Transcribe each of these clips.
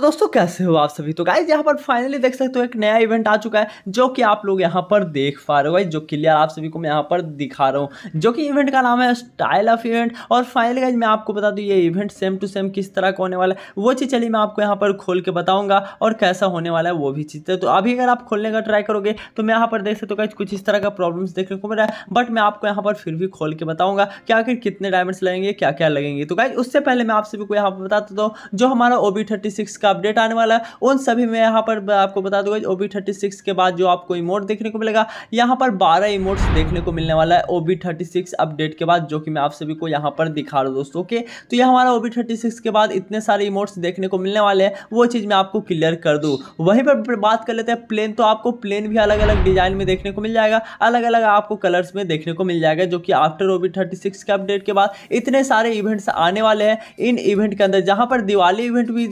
तो दोस्तों कैसे हो आप सभी तो गाइज यहाँ पर फाइनली देख सकते हो एक नया इवेंट आ चुका है जो कि आप लोग यहाँ पर देख पा रहे हो गाइज जो क्लियर आप सभी को मैं यहाँ पर दिखा रहा हूँ जो कि इवेंट का नाम है स्टाइल ऑफ इवेंट और फाइनली गाइज मैं आपको बता दूँ ये इवेंट सेम टू सेम किस तरह का होने वाला है वो चीज़ चलिए मैं आपको यहाँ पर खोल के बताऊँगा और कैसा होने वाला है वो भी चीज़ तो अभी अगर आप खोलने का ट्राई करोगे तो मैं यहाँ पर देख सकते हो गाइज कुछ इस तरह का प्रॉब्लम्स देखने को मिल रहा है बट मैं आपको यहाँ पर फिर भी खोल के बताऊँगा कि आखिर कितने डायमंड्स लगेंगे क्या क्या लगेंगे तो गाइज उससे पहले मैं आप सभी को यहाँ पर बताता हूँ जो हमारा ओ का का अपडेट आने वाला है उन सभी में यहाँ पर आपको बता दूंगा ओ बी के बाद जो आपको इमोट देखने को मिलेगा यहाँ पर बारह इमोट्स देखने को मिलने वाला है ओ बी अपडेट के बाद जो कि मैं आप सभी को यहाँ पर दिखा रहा हूँ दोस्तों ओके तो यह हमारा ओ बी के बाद इतने सारे इमोट्स देखने को मिलने वाले हैं वो चीज़ मैं आपको क्लियर कर दूँ वहीं पर बात कर लेते हैं प्लेन तो आपको प्लेन भी अलग अलग डिजाइन में देखने को मिल जाएगा अलग अलग आपको कलर्स में देखने को मिल जाएगा जो कि after O B thirty six के अपडेट के बाद इतने सारे इवेंट्स आने वाले हैं इन इवेंट के अंदर जहाँ पर दिवाली इवेंट भी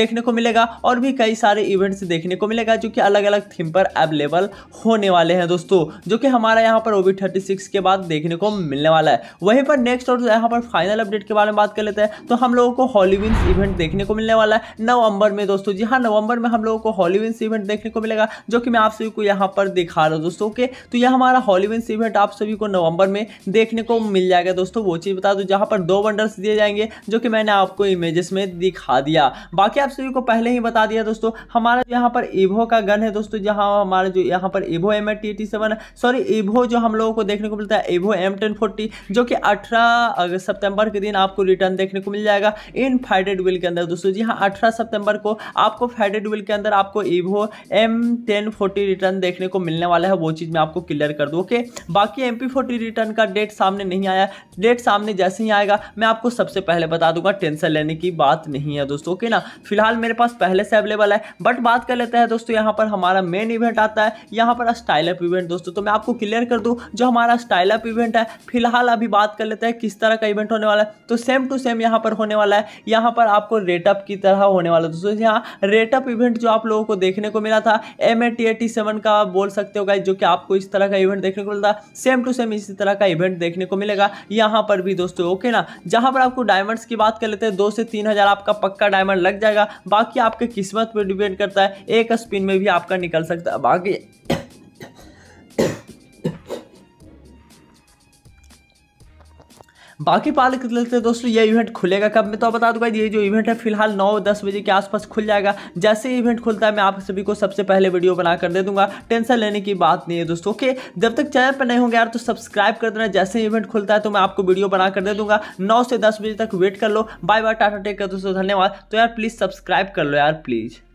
देखने देखने को मिलेगा और भी कई सारे इवेंट्स देखने को मिलेगा जो कि अलग अलग थीम पर अवेलेबल होने वाले हैं दोस्तों जो कि हमारा यहाँ पर ओवी थर्टी के बाद देखने को मिलने वाला है वहीं पर नेक्स्ट और यहाँ पर फाइनल अपडेट के बारे में बात कर लेते हैं तो हम लोगों को हॉलीविन्स इवेंट देखने को मिलने वाला है नवंबर में दोस्तों जी हाँ नवंबर में हम लोगों को हॉलीविन्स इवेंट देखने को मिलेगा जो कि मैं आप सभी को यहाँ पर दिखा रहा हूँ दोस्तों ओके तो यह हमारा हॉलीविन्स इवेंट आप सभी को नवंबर में देखने को मिल जाएगा दोस्तों वो चीज़ बता दो जहाँ पर दो वंडर्स दिए जाएंगे जो कि मैंने आपको इमेजेस में दिखा दिया बाकी आप सभी को पहले ही बता दिया दोस्तों हमारा यहाँ पर इवो का गन है दोस्तों जहाँ हमारे जो यहाँ पर इवो एम एटी सॉरी इवो जो हम लोगों को देखने को मिलता है इवो एम जो कि अठारह सितंबर के दिन आपको रिटर्न देखने को मिल जाएगा इन फाइडेड विल के अंदर दोस्तों जी हाँ अठारह सितंबर को आपको फाइडेड विल के अंदर आपको इवो एम टेन फोर्टी रिटर्न देखने को मिलने वाला है वो चीज़ मैं आपको क्लियर कर दूँ ओके बाकी एम पी रिटर्न का डेट सामने नहीं आया डेट सामने जैसे ही आएगा मैं आपको सबसे पहले बता दूंगा टेंशन लेने की बात नहीं है दोस्तों ओके ना फिलहाल फिलहाल मेरे पास पहले से अवेलेबल है बट बात कर लेते हैं दोस्तों यहाँ पर हमारा मेन इवेंट आता है यहाँ पर स्टाइलअप इवेंट दोस्तों तो मैं आपको क्लियर कर दूँ जो हमारा स्टाइलअप इवेंट है फिलहाल अभी बात कर लेते हैं किस तरह का इवेंट होने वाला है तो सेम टू सेम यहाँ पर होने वाला है यहाँ पर आपको रेटअप की तरह होने वाला दोस्तों यहाँ रेटअप इवेंट जो आप लोगों को देखने को मिला था एम ए का बोल सकते हो गाइज जो कि आपको इस तरह का इवेंट देखने को मिलता सेम टू सेम इसी तरह का इवेंट देखने को मिलेगा यहाँ पर भी दोस्तों ओके ना जहाँ पर आपको डायमंड्स की बात कर लेते हैं दो से तीन हज़ार आपका पक्का डायमंड लग जाएगा बाकी आपके किस्मत पर डिपेंड करता है एक स्पिन में भी आपका निकल सकता है बाकी बाकी पाल कर लेते हैं दोस्तों ये इवेंट खुलेगा कब मैं तो बता दूंगा ये जो इवेंट है फिलहाल नौ दस बजे के आसपास खुल जाएगा जैसे इवेंट खुलता है मैं आप सभी को सबसे पहले वीडियो बना कर दे दूंगा टेंशन लेने की बात नहीं है दोस्तों ओके जब तक चैनल पर नहीं होंगे यार तो सब्सक्राइब कर देना जैसे इवेंट खुलता है तो मैं आपको वीडियो बना कर दे दूंगा नौ से दस बजे तक वेट कर लो बाय बाय टाटा टेक कर दोस्तों धन्यवाद तो यार प्लीज़ सब्सक्राइब कर लो यार प्लीज़